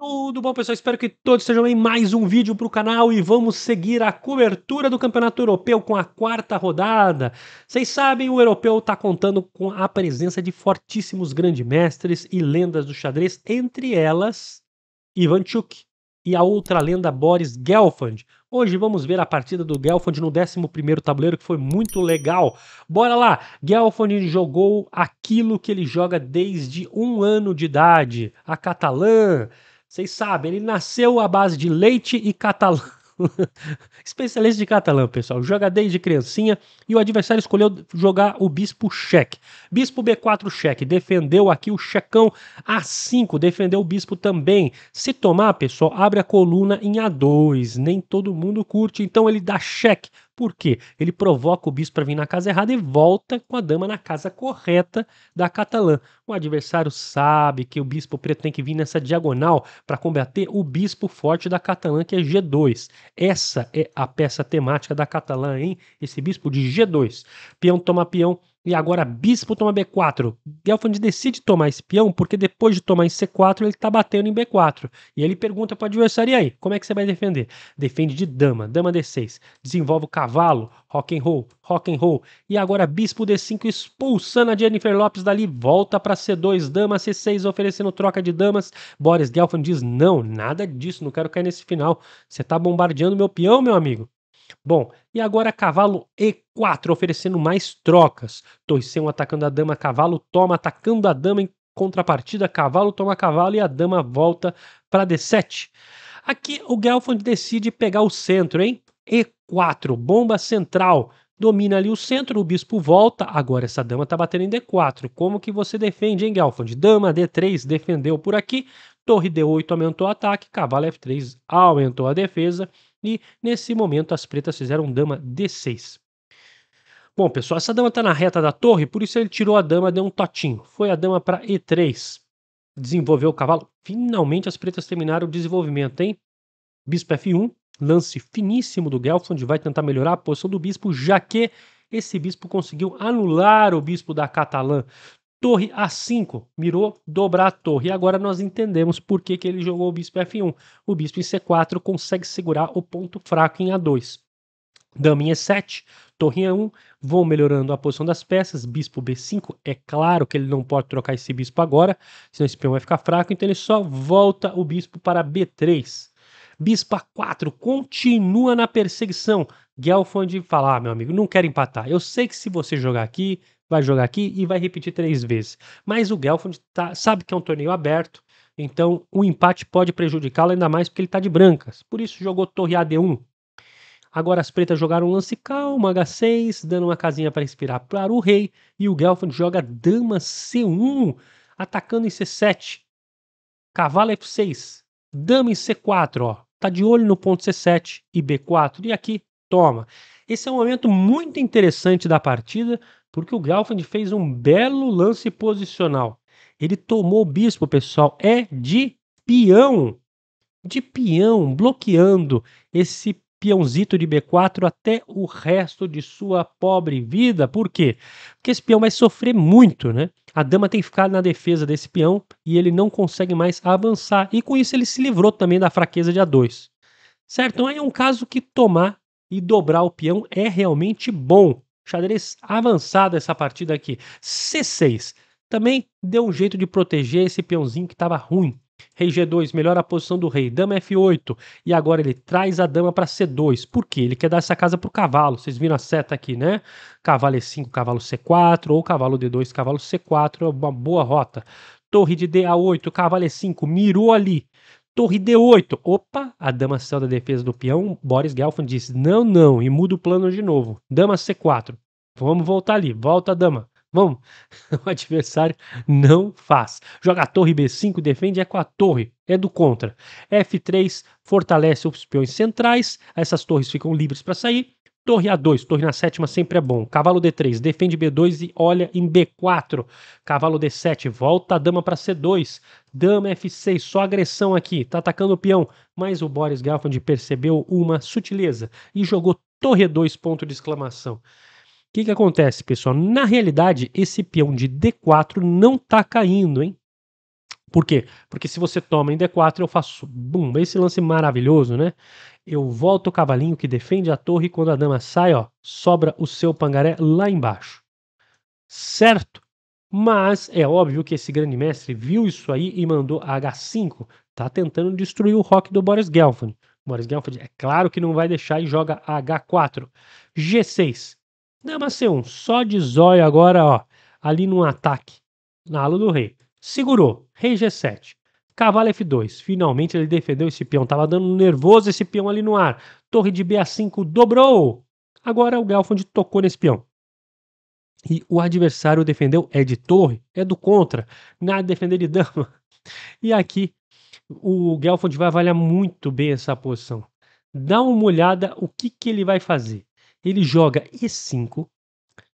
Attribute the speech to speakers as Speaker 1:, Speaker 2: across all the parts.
Speaker 1: Tudo bom, pessoal? Espero que todos estejam em mais um vídeo para o canal e vamos seguir a cobertura do Campeonato Europeu com a quarta rodada. Vocês sabem, o Europeu está contando com a presença de fortíssimos mestres e lendas do xadrez, entre elas Ivan Chuk e a outra lenda Boris Gelfand. Hoje vamos ver a partida do Gelfand no 11º tabuleiro, que foi muito legal. Bora lá! Gelfand jogou aquilo que ele joga desde um ano de idade, a catalã. Vocês sabem, ele nasceu à base de leite e catalã. Especialista de catalã, pessoal. Joga desde criancinha e o adversário escolheu jogar o bispo cheque. Bispo B4 cheque. Defendeu aqui o checão A5. Defendeu o bispo também. Se tomar, pessoal, abre a coluna em A2. Nem todo mundo curte. Então ele dá cheque por quê? Ele provoca o bispo para vir na casa errada e volta com a dama na casa correta da catalã. O adversário sabe que o bispo preto tem que vir nessa diagonal para combater o bispo forte da catalã, que é G2. Essa é a peça temática da catalã, hein? Esse bispo de G2. Peão toma peão, e agora bispo toma b4. Gelfand decide tomar esse peão porque depois de tomar em c4 ele está batendo em b4. E ele pergunta para o adversário, e aí, como é que você vai defender? Defende de dama, dama d6. Desenvolve o cavalo, rock and roll, rock and roll. E agora bispo d5 expulsando a Jennifer Lopes dali, volta para c2, dama c6 oferecendo troca de damas. Boris Gelfand diz, não, nada disso, não quero cair nesse final. Você está bombardeando meu peão, meu amigo. Bom, e agora cavalo E4 oferecendo mais trocas. Torre C1 atacando a dama, cavalo toma, atacando a dama em contrapartida, cavalo toma cavalo e a dama volta para D7. Aqui o Gelfand decide pegar o centro, hein? E4, bomba central. Domina ali o centro, o bispo volta. Agora essa dama está batendo em D4. Como que você defende, hein, Gelfand? Dama D3, defendeu por aqui. Torre D8 aumentou o ataque, cavalo F3 aumentou a defesa e nesse momento as pretas fizeram dama D6. Bom, pessoal, essa dama está na reta da torre, por isso ele tirou a dama, deu um totinho. Foi a dama para E3. Desenvolveu o cavalo. Finalmente as pretas terminaram o desenvolvimento, hein? Bispo F1, lance finíssimo do Gelfland, vai tentar melhorar a posição do bispo, já que esse bispo conseguiu anular o bispo da Catalã torre A5, mirou dobrar a torre. E agora nós entendemos por que, que ele jogou o bispo F1. O bispo em C4 consegue segurar o ponto fraco em A2. Dama em E7, torre E1, vão melhorando a posição das peças, bispo B5, é claro que ele não pode trocar esse bispo agora, senão esse peão vai ficar fraco, então ele só volta o bispo para B3. Bispo A4 continua na perseguição. Gelfand fala, ah, meu amigo, não quero empatar, eu sei que se você jogar aqui, vai jogar aqui e vai repetir três vezes. Mas o Gelfand tá, sabe que é um torneio aberto, então o empate pode prejudicá-lo ainda mais porque ele está de brancas. Por isso jogou torre AD1. Agora as pretas jogaram um lance calmo, H6, dando uma casinha para respirar para o rei. E o Gelfand joga dama C1, atacando em C7. Cavalo é F6, dama em C4, ó. Tá de olho no ponto C7 e B4. E aqui, toma. Esse é um momento muito interessante da partida, porque o Galfand fez um belo lance posicional. Ele tomou o bispo, pessoal, é de peão. De peão, bloqueando esse peãozito de B4 até o resto de sua pobre vida. Por quê? Porque esse peão vai sofrer muito, né? A dama tem que ficar na defesa desse peão e ele não consegue mais avançar. E com isso ele se livrou também da fraqueza de A2. Certo? Então aí é um caso que tomar e dobrar o peão é realmente bom xadrez avançado essa partida aqui. C6. Também deu um jeito de proteger esse peãozinho que estava ruim. Rei G2 melhora a posição do rei, dama F8 e agora ele traz a dama para C2. Por quê? Ele quer dar essa casa para o cavalo. Vocês viram a seta aqui, né? Cavalo E5, cavalo C4 ou cavalo D2, cavalo C4 é uma boa rota. Torre de D a8, cavalo E5, mirou ali torre D8. Opa, a dama saiu da defesa do peão. Boris Gelfand disse: Não, não, e muda o plano de novo. Dama C4. Vamos voltar ali. Volta a dama. Vamos. O adversário não faz. Joga a torre B5, defende é com a torre, é do contra. F3 fortalece os peões centrais, essas torres ficam livres para sair. Torre A2, torre na sétima sempre é bom. Cavalo D3, defende B2 e olha em B4. Cavalo D7, volta a dama para C2. Dama F6, só agressão aqui, tá atacando o peão. Mas o Boris Gelfand percebeu uma sutileza e jogou torre 2 ponto de exclamação. O que, que acontece, pessoal? Na realidade, esse peão de D4 não tá caindo, hein? Por quê? Porque se você toma em D4, eu faço bum, esse lance maravilhoso, né? Eu volto o cavalinho que defende a torre e quando a dama sai, ó, sobra o seu pangaré lá embaixo. Certo? Mas é óbvio que esse grande mestre viu isso aí e mandou H5. Tá tentando destruir o rock do Boris Gelfand. Boris Gelfand é claro que não vai deixar e joga H4. G6. Dama C1, só de zóio agora, ó, ali num ataque. Na ala do rei. Segurou. Rei G7. Cavalo F2. Finalmente ele defendeu esse peão. Tava dando nervoso esse peão ali no ar. Torre de BA5 dobrou. Agora é o Gelfond tocou nesse peão. E o adversário defendeu é de torre, é do contra. Nada defender de dama. E aqui o Gelfond vai avaliar muito bem essa posição. Dá uma olhada o que, que ele vai fazer. Ele joga E5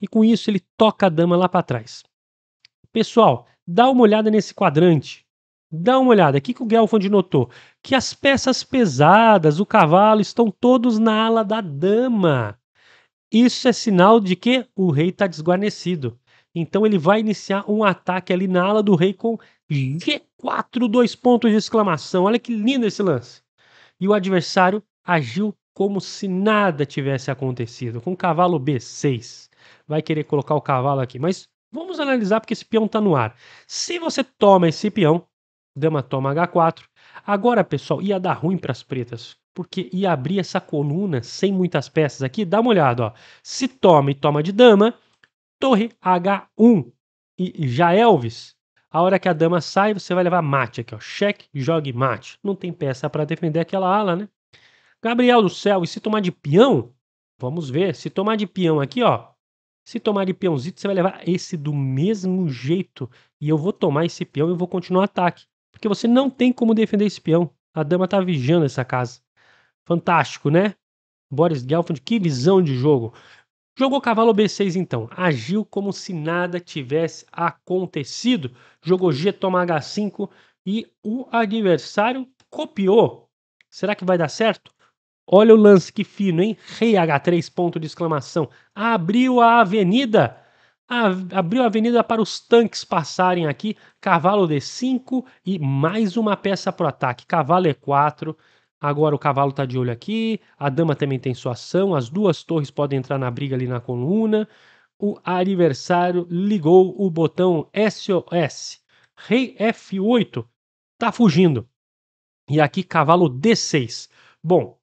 Speaker 1: e com isso ele toca a dama lá para trás. Pessoal, Dá uma olhada nesse quadrante. Dá uma olhada. O que, que o Gelfond notou? Que as peças pesadas, o cavalo, estão todos na ala da dama. Isso é sinal de que o rei está desguarnecido. Então ele vai iniciar um ataque ali na ala do rei com G4, dois pontos de exclamação. Olha que lindo esse lance. E o adversário agiu como se nada tivesse acontecido, com o cavalo B6. Vai querer colocar o cavalo aqui, mas Vamos analisar porque esse peão está no ar. Se você toma esse peão, dama toma H4. Agora, pessoal, ia dar ruim para as pretas, porque ia abrir essa coluna sem muitas peças aqui. Dá uma olhada, ó. Se toma e toma de dama, torre H1. E já Elvis, a hora que a dama sai, você vai levar mate aqui, ó. Cheque, jogue mate. Não tem peça para defender aquela ala, né? Gabriel do céu, e se tomar de peão? Vamos ver. Se tomar de peão aqui, ó, se tomar de peãozito, você vai levar esse do mesmo jeito. E eu vou tomar esse peão e vou continuar o ataque. Porque você não tem como defender esse peão. A dama tá vigiando essa casa. Fantástico, né? Boris Gelfand, que visão de jogo. Jogou cavalo B6 então. Agiu como se nada tivesse acontecido. Jogou G, toma H5 e o adversário copiou. Será que vai dar certo? Olha o lance que fino, hein? Rei H3, ponto de exclamação. Abriu a avenida. abriu a avenida para os tanques passarem aqui. Cavalo D5 e mais uma peça para o ataque. Cavalo E4. Agora o cavalo está de olho aqui. A dama também tem sua ação. As duas torres podem entrar na briga ali na coluna. O adversário ligou o botão SOS. Rei F8 está fugindo. E aqui cavalo D6. Bom,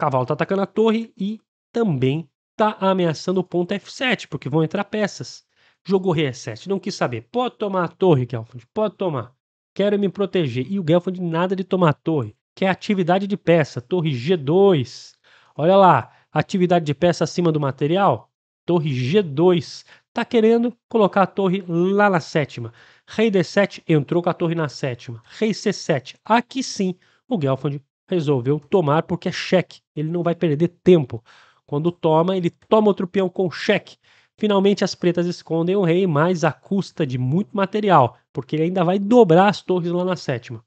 Speaker 1: cavalo está atacando a torre e também está ameaçando o ponto F7, porque vão entrar peças. Jogou rei E7, não quis saber. Pode tomar a torre, Gelfand, pode tomar. Quero me proteger. E o Gelfand nada de tomar a torre, que é atividade de peça, torre G2. Olha lá, atividade de peça acima do material, torre G2. Tá querendo colocar a torre lá na sétima. Rei D7 entrou com a torre na sétima. Rei C7. Aqui sim, o Gelfand resolveu tomar porque é cheque. Ele não vai perder tempo. Quando toma, ele toma outro peão com cheque. Finalmente, as pretas escondem o rei, mas à custa de muito material, porque ele ainda vai dobrar as torres lá na sétima.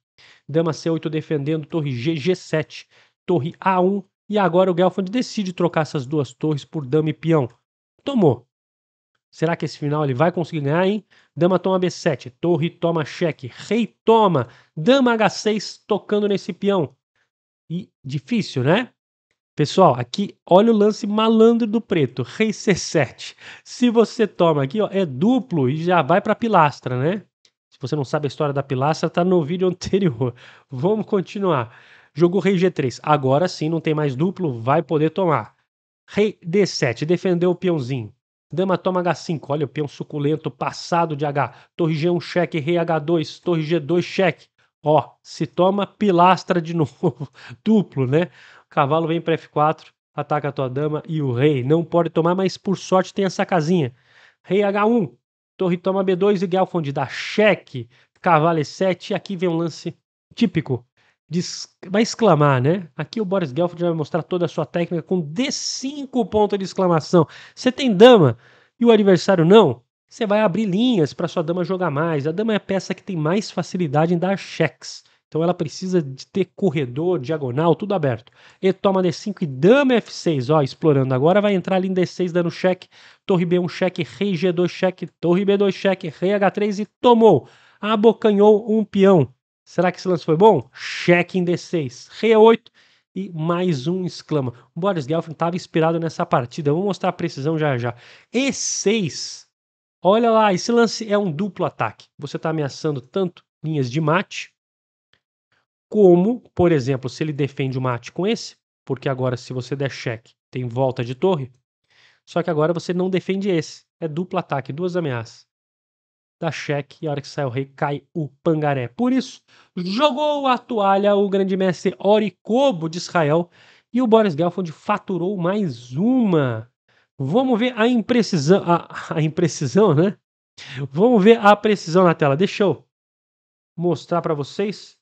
Speaker 1: Dama C8 defendendo torre G, G7, torre A1, e agora o Gelfand decide trocar essas duas torres por dama e peão. Tomou. Será que esse final ele vai conseguir ganhar, hein? Dama toma B7, torre toma cheque, rei toma, dama H6 tocando nesse peão. E difícil, né? Pessoal, aqui olha o lance malandro do preto, rei C7. Se você toma aqui, ó, é duplo e já vai para pilastra, né? Se você não sabe a história da pilastra, tá no vídeo anterior. Vamos continuar. Jogou rei G3. Agora sim, não tem mais duplo, vai poder tomar. Rei D7, defendeu o peãozinho. Dama toma H5, olha o peão suculento, passado de H. Torre G1 cheque, rei H2, torre G2 cheque. Ó, se toma pilastra de novo, duplo, né? O cavalo vem para F4, ataca a tua dama e o rei não pode tomar, mas por sorte tem essa casinha. Rei H1, torre toma B2 e Gelfond dá cheque, cavalo é E7 e aqui vem um lance típico vai exclamar, né? Aqui o Boris Gelfond vai mostrar toda a sua técnica com D5 ponto de exclamação. Você tem dama e o adversário não? Você vai abrir linhas para sua dama jogar mais. A dama é a peça que tem mais facilidade em dar cheques. Então ela precisa de ter corredor, diagonal, tudo aberto. E toma D5 e dama F6, ó, explorando. Agora vai entrar ali em D6 dando cheque, torre B1 cheque, rei G2 cheque, torre B2 cheque, rei H3 e tomou. Abocanhou um peão. Será que esse lance foi bom? Cheque em D6, rei 8 e mais um exclama. O Boris Gelfin estava inspirado nessa partida. Eu vou mostrar a precisão já já. E6 Olha lá, esse lance é um duplo ataque. Você está ameaçando tanto linhas de mate, como, por exemplo, se ele defende o mate com esse, porque agora se você der cheque, tem volta de torre. Só que agora você não defende esse. É duplo ataque, duas ameaças. Dá cheque e a hora que sai o rei, cai o pangaré. Por isso, jogou a toalha o grande mestre Oricobo de Israel e o Boris Gelfond faturou mais uma Vamos ver a imprecisão, a, a imprecisão, né? Vamos ver a precisão na tela. Deixa eu mostrar para vocês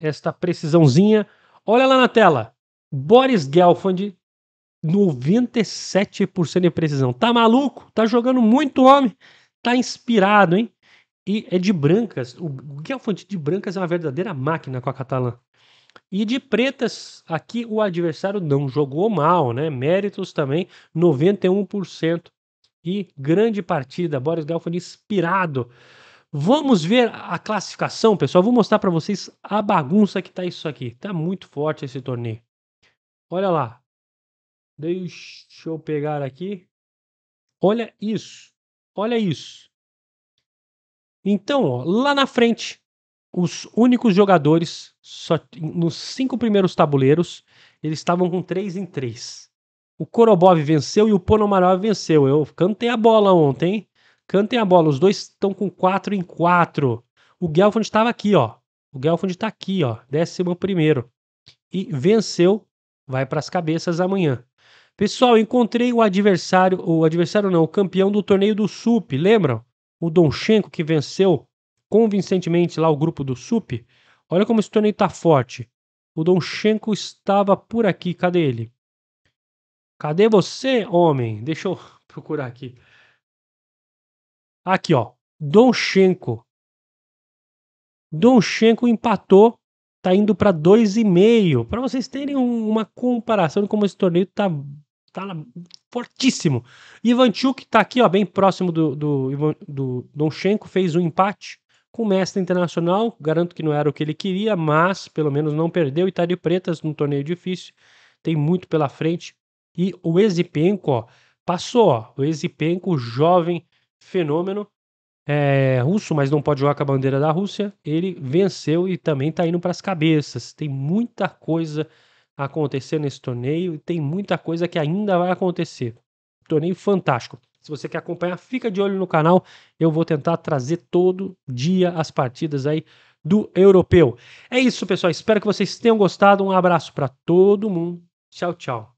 Speaker 1: esta precisãozinha. Olha lá na tela. Boris Gelfand, 97% de precisão. Tá maluco? Tá jogando muito homem. Tá inspirado, hein? E é de brancas. O Gelfand de brancas é uma verdadeira máquina com a catalã. E de pretas, aqui o adversário não jogou mal, né? Méritos também, 91%. E grande partida, Boris Galfani inspirado. Vamos ver a classificação, pessoal. Vou mostrar para vocês a bagunça que tá isso aqui. Tá muito forte esse torneio. Olha lá. Deixa eu pegar aqui. Olha isso. Olha isso. Então, ó, lá na frente, os únicos jogadores, só nos cinco primeiros tabuleiros, eles estavam com 3 em 3. O Korobov venceu e o Ponomarov venceu. Eu cantei a bola ontem, Cantem a bola, os dois estão com 4 em 4. O Gelfand estava aqui, ó. O Gelfand está aqui, ó, décimo primeiro. E venceu, vai para as cabeças amanhã. Pessoal, encontrei o adversário, o adversário não, o campeão do torneio do SUP, lembram? O Donchenko que venceu convincentemente lá o grupo do SUP, olha como esse torneio tá forte. O Donchenko estava por aqui, cadê ele? Cadê você, homem? Deixa eu procurar aqui. Aqui, ó. Donchenko. Donchenko empatou, tá indo para 2,5. Para vocês terem uma comparação de como esse torneio tá, tá fortíssimo. Ivanchuk tá aqui, ó, bem próximo do, do, do Donchenko, fez um empate. Com mestre internacional, garanto que não era o que ele queria, mas pelo menos não perdeu e tá de pretas num torneio difícil. Tem muito pela frente. E o Ezipenko, ó, passou, ó, o Ezipenko, jovem fenômeno, é, russo, mas não pode jogar com a bandeira da Rússia. Ele venceu e também tá indo para as cabeças. Tem muita coisa acontecendo nesse torneio e tem muita coisa que ainda vai acontecer. Torneio fantástico. Se você quer acompanhar, fica de olho no canal. Eu vou tentar trazer todo dia as partidas aí do europeu. É isso, pessoal. Espero que vocês tenham gostado. Um abraço para todo mundo. Tchau, tchau.